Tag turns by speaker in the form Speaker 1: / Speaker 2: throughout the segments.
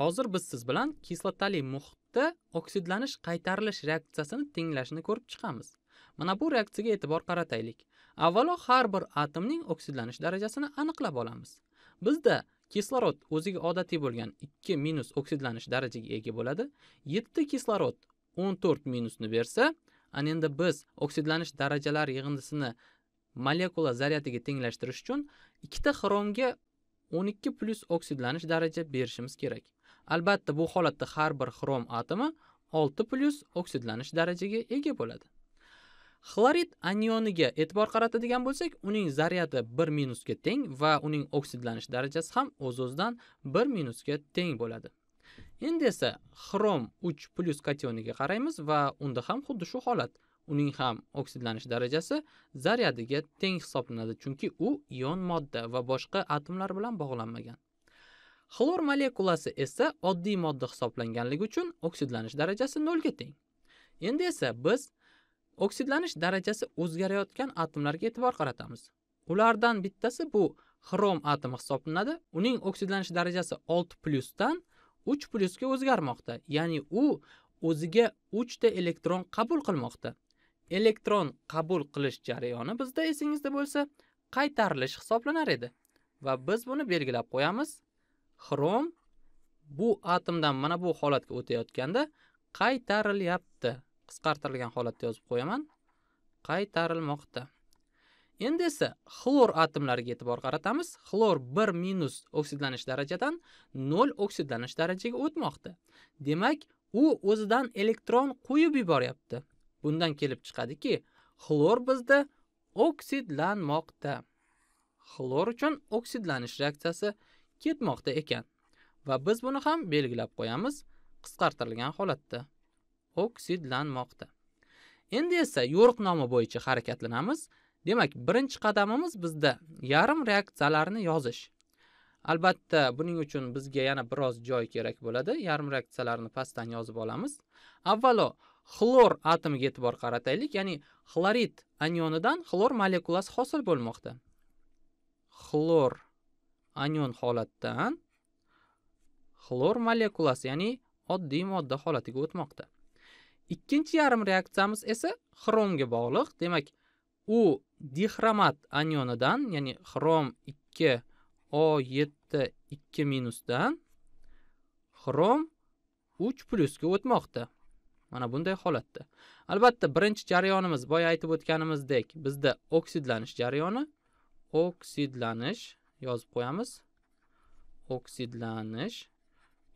Speaker 1: hozir biz siz bilan kislotali muhitda oksidlanish qaytarilish reaksiyasini tenglashni ko'rib chiqamiz mana bu reaksiyaga e'tibor qarataylik avvalo har bir atomning oksidlanish darajasini aniqlab olamiz bizda kislorod o'ziga odatiy bo'lgan 2 minus oksidlanish darajaga ega bo'ladi 7 kislorod 14 minusni bersa ana endi biz oksidlanish darajalari yig'indisini molekula zaryadiga tenglashtirish uchun ikkita xromga 12 plus oksidlanish daraja berishimiz kerak Albatta, bu holatda har bir xrom atomi 6+ oksidlanish darajasiga ega bo'ladi. Xlorid anioniga e'tibor qaratadigan bo'lsak, uning zaryadi 1- ga teng va uning oksidlanish darajasi ham o'z-o'zidan 1- ga teng bo'ladi. Endi esa xrom 3+ kationiga qaraymiz va unda ham xuddi shu holat. uning ham oksidlanish darajasi zaryadiga teng hisoblanadi, chunki u ion modda va boshqa atomlar bilan bog'lanmagan. Xlor molekulasi esa oddiy modda hisoblanganligi uchun oksidlanish darajasi 0 ga teng. Endi esa biz oksidlanish darajasi o'zgarayotgan atomlarga e'tibor qaratamiz. Ulardan bittasi bu xrom atomi hisoblanadi. Uning oksidlanish darajasi 6 dan 3 ga o'zgarmoqda. Ya'ni u o'ziga 3 ta elektron qabul qilmoqda. Elektron qabul qilish jarayoni bizda esingizda bo'lsa, qaytarilish hisoblanar edi va biz buni belgilab qo'yamiz. xrom bu atomdan mana bu holatga o'tayotganda qaytarilyapti. Qisqartirilgan holatda yozib qo'yaman. Qaytarilmoqda. Endi esa xlor atomlariga e'tibor qaratamiz. Xlor 1 minus oksidlanish darajadan 0 oksidlanish darajaga o'tmoqda. Demak, u o'zidan elektron qo'yib yuboryapti. Bundan kelib chiqadiki, xlor bizda oksidlanmoqda. Xlor uchun oksidlanish reaksiyasi ketmoqda ekan va biz buni ham belgilab qo'yamiz qisqartirilgan holatda oksidlanmoqda. Endi esa yo'riq nomi bo'yicha harakatlanamiz. Demak, birinchi qadamimiz bizda yarim reaksiyalarni yozish. Albatta, buning uchun bizga yana biroz joy kerak bo'ladi. Yarim reaksiyalarni pastdan yozib olamiz. Avvalo, xlor atomiga e'tibor qarataylik, ya'ni xlorid anionidan xlor molekulasi hosil bo'lmoqda. Xlor anion holatdan xlor molekulasi ya'ni oddiy modda holatiga o'tmoqda ikkinchi yarim reaksiyamiz esa xromga bog'liq demak u dixromat anionidan ya'ni xrom 2 o 7 2 minusdan xrom 3 plyusga o'tmoqda mana bunday holatda albatta birinchi jarayonimiz boya aytib o'tganimizdek bizda oksidlanish jarayoni oksidlanish yozib qo'yamiz oksidlanish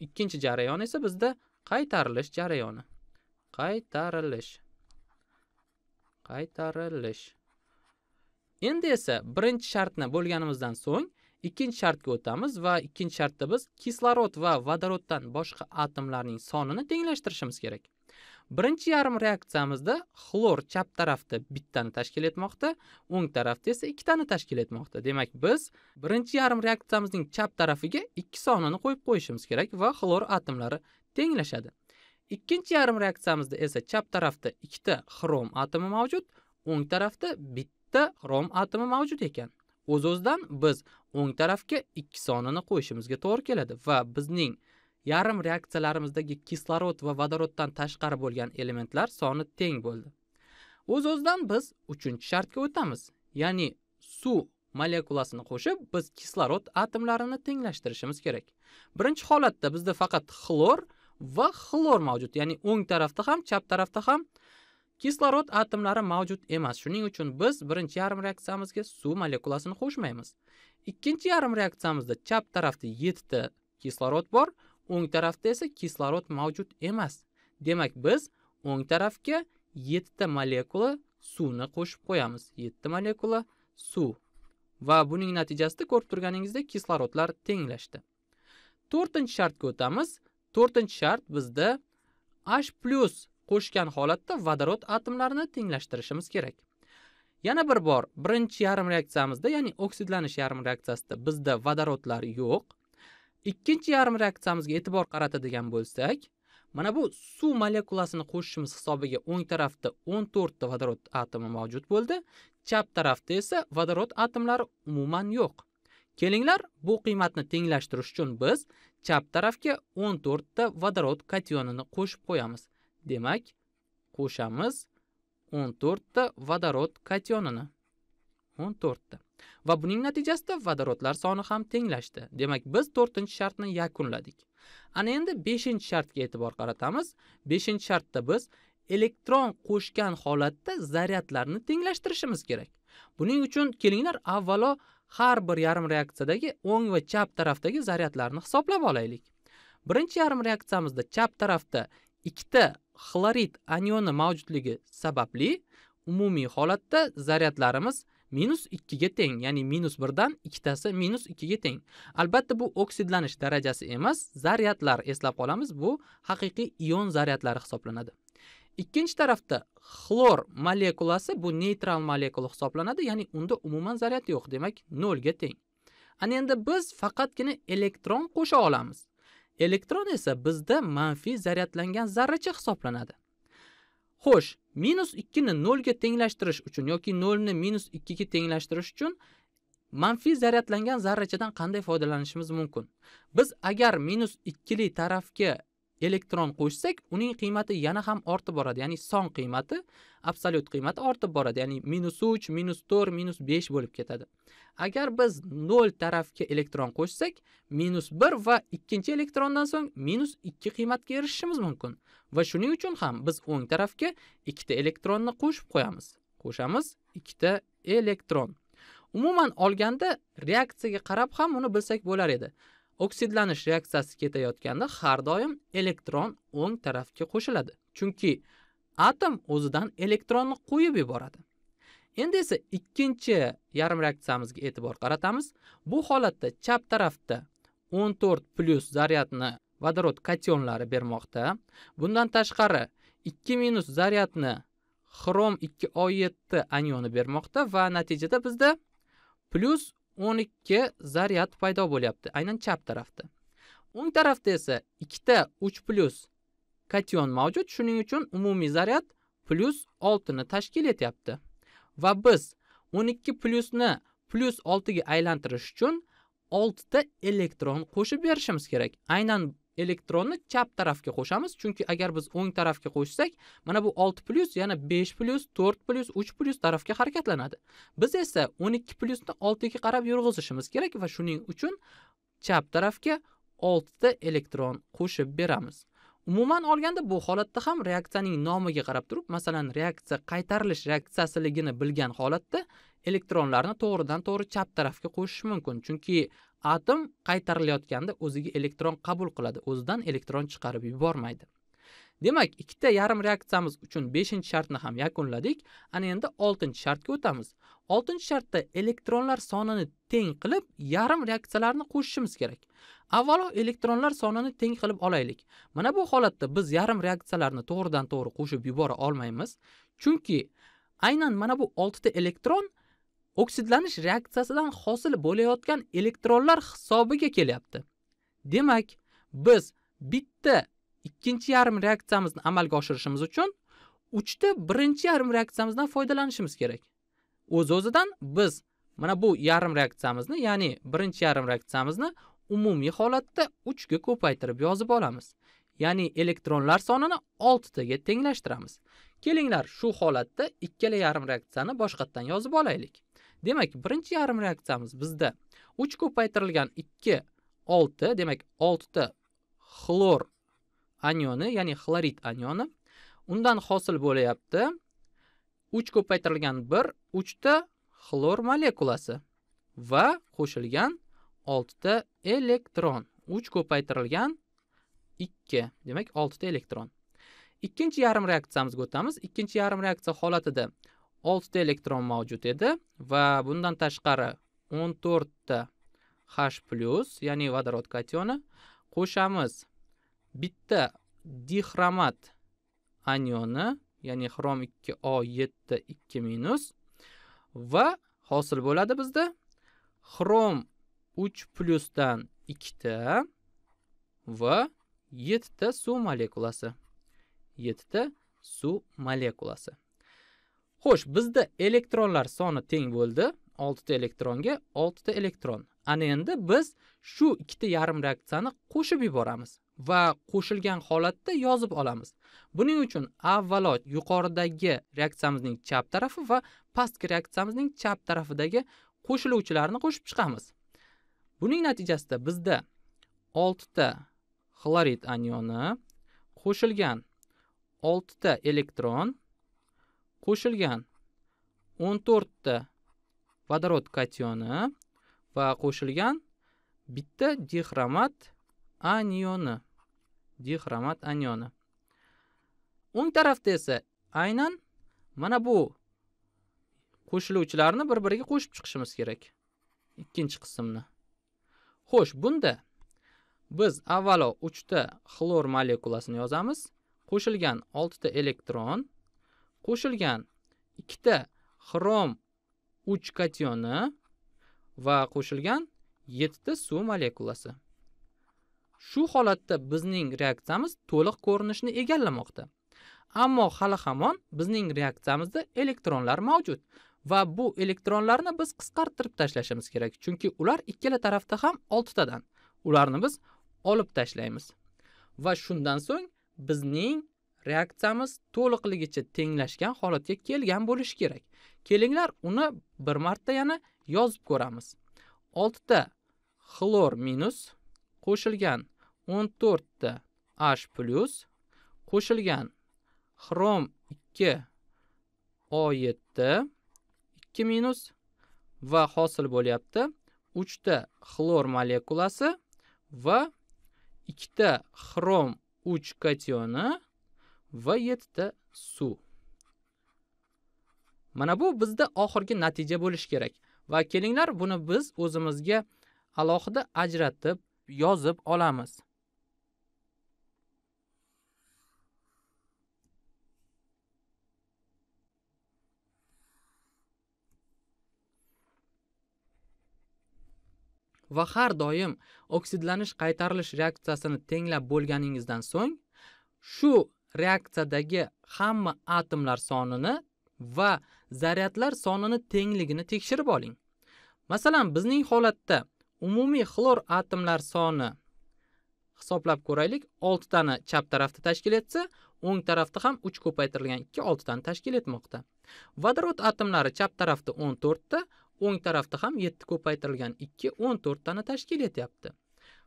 Speaker 1: ikkinchi jarayon esa bizda qaytarilish jarayoni qaytarilish qaytarilish endi esa birinchi shartni bo'lganimizdan so'ng ikkinchi shartga o'tamiz va ikkinchi shartda biz kislorod va vodoroddan boshqa atomlarning sonini tenglashtirishimiz kerak birinchi yarim reaksiyamizda xlor chap tarafda bittani tashkil etmoqda o'ng tarafda esa ikkitani tashkil etmoqda demak biz birinchi yarim reaksiyamizning chap tarafiga ikki sonini qo'yib qo'yishimiz kerak va xlor atomlari tenglashadi ikkinchi yarim reaksiyamizda esa chap tarafda ikkita xrom atomi mavjud o'ng tarafda bitta xrom atomi mavjud ekan o'z o'zidan biz o'ng tarafga ikki sonini qo'yishimizga to'g'ri keladi va bizning yarim reaksiyalarimizdagi kislorod va vodoroddan tashqari bo'lgan elementlar soni teng bo'ldi o'z Uz o'zidan biz uchinchi shartga o'tamiz ya'ni suv molekulasini qo'shib biz kislorod atomlarini tenglashtirishimiz kerak birinchi holatda bizda faqat xlor va xlor mavjud ya'ni o'ng tarafda ham chap tarafda ham kislorod atomlari mavjud emas shuning uchun biz birinchi yarim reaksiyamizga suv molekulasini qo'shmaymiz ikkinchi yarim reaksiyamizda chap tarafda 7 ta kislorod bor o'ng tarafda esa kislorod mavjud emas. Demak, biz o'ng tarafga 7 ta molekula suvni qo'shib qo'yamiz. 7 ta molekula suv. Va buning natijasida ko'rib turganingizdek kislorodlar tenglashdi. 4-chi shartga o'tamiz. 4-chi shart bizda H+ qo'shgan holatda vodorod atomlarini tenglashtirishimiz kerak. Yana bir bor, birinchi yarim reaksiyamizda, ya'ni oksidlanish yarim reaksiyasida bizda vodorodlar yo'q. ikkinchi yarim reaksiyamizga e'tibor qaratadigan bo'lsak mana bu suv molekulasini qo'shishimiz hisobiga o'ng tarafda 14 to'rtta vodorod atomi mavjud bo'ldi chap tarafda esa vodorod atomlari umuman yo'q kelinglar bu qiymatni tenglashtirish uchun biz chap tarafga 14 to'rtta vodorod kationini qo'shib qo'yamiz demak qo'shamiz 14 to'rtta vodorod kationini 14 to'rtta va buning natijasida vodorodlar soni ham tenglashdi demak biz 4 shartni yakunladik ana endi 5 shartga e'tibor qaratamiz 5 shartda biz elektron qo'shgan holatda zaryadlarni tenglashtirishimiz kerak buning uchun kelinglar avvalo har bir yarim reaksiyadagi o'ng va chap tarafdagi zaryadlarni hisoblab olaylik birinchi yarim reaksiyamizda chap tarafda ikkita xlorid anioni mavjudligi sababli umumiy holatda zaryadlarimiz minus ikkiga teng ya'ni minus birdan ikkitasi minus ikkiga teng albatta bu oksidlanish darajasi emas zaryadlar eslab qolamiz bu haqiqiy ion zaryadlari hisoblanadi ikkinchi tarafda xlor molekulasi bu neytral molekula hisoblanadi ya'ni unda umuman zaryad yo'q demak nolga teng ana endi biz faqatgina elektron qo'sha olamiz elektron esa bizda manfiy zaryadlangan zarracha hisoblanadi Xo'sh, -2 ni 0 ga tenglashtirish uchun yoki 0 ni -2 ga tenglashtirish uchun manfiy zaryadlangan zarrachadan qanday foydalanishimiz mumkin? Biz agar -2 li tarafga elektron qo'shsak uning qiymati yana ham ortib boradi ya'ni son qiymati absolyut qiymati ortib boradi ya'ni minus uch minus to'rt minus besh bo'lib ketadi agar biz nol tarafga elektron qo'shsak minus bir va ikkinchi elektrondan so'ng minus ikki qiymatga erishishimiz mumkin va shuning uchun ham biz o'ng tarafga ikkita elektronni qo'shib qo'yamiz qo'shamiz ikkita elektron umuman olganda reaksiyaga qarab ham uni bilsak bo'lar edi oksidlanish reaksiyasi ketayotganda har doim elektron o'ng tarafga qo'shiladi chunki atom o'zidan elektronni qo'yib yuboradi endi esa ikkinchi yarim reaksiyamizga e'tibor qaratamiz bu holatda chap tarafda 14 plyus zaryadni vodorod kationlari bermoqda bundan tashqari 2 minus zaryadni xrom 2O7 anioni bermoqda va natijada bizda plyus 12 zaryad paydo bo'lyapti aynan chap tarafda o'ng tarafda esa ikkita 3 plus kation mavjud shuning uchun umumiy zaryad plyus 6 ni tashkil etyapti va biz 12 plyusni plyus 6 ga aylantirish uchun 6 ta elektron qo'shib berishimiz kerak aynan elektronni chap tarafga qo'shamiz chunki agar biz o'ng tarafga qo'shsak mana bu 6 plyus yana 5 plyus 4 plyus 3 plyus tarafga harakatlanadi biz esa 12 plyusni 6 ga qarab yurg'izishimiz kerak va shuning uchun chap tarafga 6 ta elektron qo'shib beramiz umuman olganda bu holatda ham reaksiyaning nomiga qarab turib masalan reaksiya qaytarilish reaksiyasiligini bilgan holatda elektronlarni to'g'ridan to'g'ri chap tarafga qo'shish mumkin chunki atom qaytarilayotganda o'ziga elektron qabul qiladi o'zidan elektron chiqarib yubormaydi demak ikkita yarim reaksiyamiz uchun beshinchi shartni ham yakunladik ana endi oltinchi shartga o'tamiz oltinchi shartda elektronlar sonini teng qilib yarim reaksiyalarni qo'shishimiz kerak avvalo elektronlar sonini teng qilib olaylik mana bu holatda biz yarim reaksiyalarni to'g'ridan to'g'ri qo'shib yubora olmaymiz chunki aynan mana bu oltita elektron oksidlanish reaksiyasidan hosil bo'layotgan elektronlar hisobiga kelyapti. Demak, biz bitta ikkinchi yarim reaksiyamizni amalga oshirishimiz uchun uchta birinchi yarim reaksiyamizdan foydalanishimiz kerak. O'z-o'zidan Uz biz mana bu yarim reaksiyamizni, ya'ni birinchi yarim reaksiyamizni umumiy holatda uchga ko'paytirib yozib olamiz. Ya'ni elektronlar sonini oltitaga tenglashtiramiz. Kelinglar, shu holatda ikkala yarim reaksiyani boshqatdan yozib olaylik. demak birinchi yarim reaksiyamiz bizda uch ko'paytirilgan ikki olti demak oltita xlor anioni ya'ni xlorid anioni undan hosil bo'lyapti uch ko'paytirilgan bir uchta xlor molekulasi va qo'shilgan oltita elektron uch ko'paytirilgan ikki demak oltita elektron ikkinchi yarim reaksiyamizga o'tamiz ikkinchi yarim reaksiya holatida oltita elektron mavjud edi va bundan tashqari o'n to'rtta h plyus ya'ni vodorod kationi qo'shamiz bitta dixromat anioni ya'ni xrom ikki o yetti ikki minus va hosil bo'ladi bizda xrom uch plyusdan ikkita va yettita suv molekulasi yettita suv molekulasi xo'sh bizda elektronlar soni teng bo'ldi 6 ta elektronga 6 ta elektron ana endi biz shu ikkita yarim reaksiyani qo'shib yuboramiz va qo'shilgan holatda yozib olamiz buning uchun avvalo yuqoridagi reaksiyamizning chap tarafi va pastki reaksiyamizning chap tarafidagi qo'shiluvchilarni qo'shib chiqamiz buning natijasida bizda 6 ta xlorid anioni qo'shilgan 6 ta elektron qo'shilgan 14 ta vodorod kationi va qo'shilgan bitta dixromat anioni. Dixromat anioni. O'ng tarafda esa aynan mana bu qo'shiluvchilarni bir-biriga qo'shib chiqishimiz kerak. Ikkinchi qismni. Xo'sh, bunda biz avvalo 3 ta xlor molekulasini yozamiz. Qo'shilgan 6 ta elektron qo'shilgan ikkita xrom uch kationi va qo'shilgan yettita suv molekulasi. Shu holatda bizning reaksiyamiz to'liq ko'rinishni egallamoqda. Ammo hali hamon bizning reaksiyamizda elektronlar mavjud va bu elektronlarni biz qisqartirib tashlashimiz kerak, chunki ular ikkala tarafda ham 6 tadan. Ularni biz olib tashlaymiz. Va shundan so'ng bizning reaksiyamiz to'liqligicha tenglashgan holatga kelgan bo'lishi kerak. Kelinglar, uni bir marta yana yozib ko'ramiz. oltita xlor minus qo'shilgan o'n to'rtta H+ plyus qo'shilgan xrom ikki o yetti ikki minus va hosil bo'lyapti uchta xlor molekulasi va ikkita xrom uch kationi va yettita suv mana bu bizda oxirgi natija bo'lishi kerak va kelinglar buni biz o'zimizga alohida ajratib yozib olamiz va har doim oksidlanish qaytarilish reaksiyasini tenglab bo'lganingizdan so'ng shu reaksiyadagi hamma atomlar sonini va zaryadlar sonini tengligini tekshirib oling. Masalan, bizning holatda umumiy xlor atomlar soni hisoblab ko'raylik, 6 tani chap tarafda tashkil etsa, o'ng tarafda ham 3 ko'paytirilgan 2 6 tani tashkil etmoqda. Vodorod atomlari chap tarafda 14 ta, o'ng tarafda ham 7 ko'paytirilgan 2 14 tani tashkil etyapti.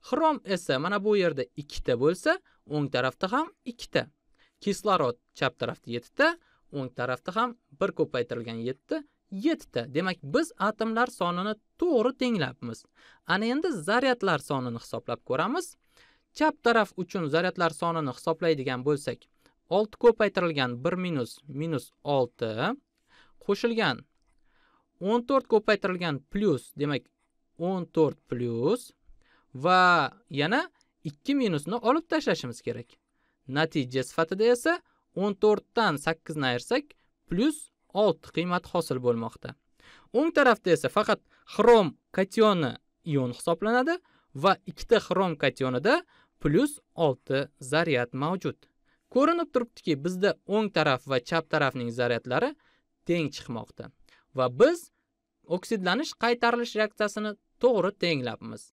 Speaker 1: Xrom esa mana bu yerda 2 ta bo'lsa, o'ng tarafda ham 2 ta. kislorod chap tarafda 7 ta, o'ng tarafda ham 1 ko'paytirilgan 7, 7 ta. Demak, biz atomlar sonini to'g'ri tenglabmiz. Ana endi zaryadlar sonini hisoblab ko'ramiz. Chap taraf uchun zaryadlar sonini hisoblaydigan bo'lsak, 6 ko'paytirilgan 1 minus minus 6 qo'shilgan 14 ko'paytirilgan plus, demak 14 plus va yana 2 minusni olib tashlashimiz kerak. Natija sifatida esa 14 dan 8 ni ayirsak, plus 6 qiymat hosil bo'lmoqda. O'ng tarafda esa faqat xrom kationi ion hisoblanadi va ikkita xrom kationida plus 6 zaryad mavjud. Ko'rinib turibdiki, bizda o'ng taraf va chap tarafning zaryadlari teng chiqmoqda va biz oksidlanish qaytarilish reaksiyasini to'g'ri tenglabmiz.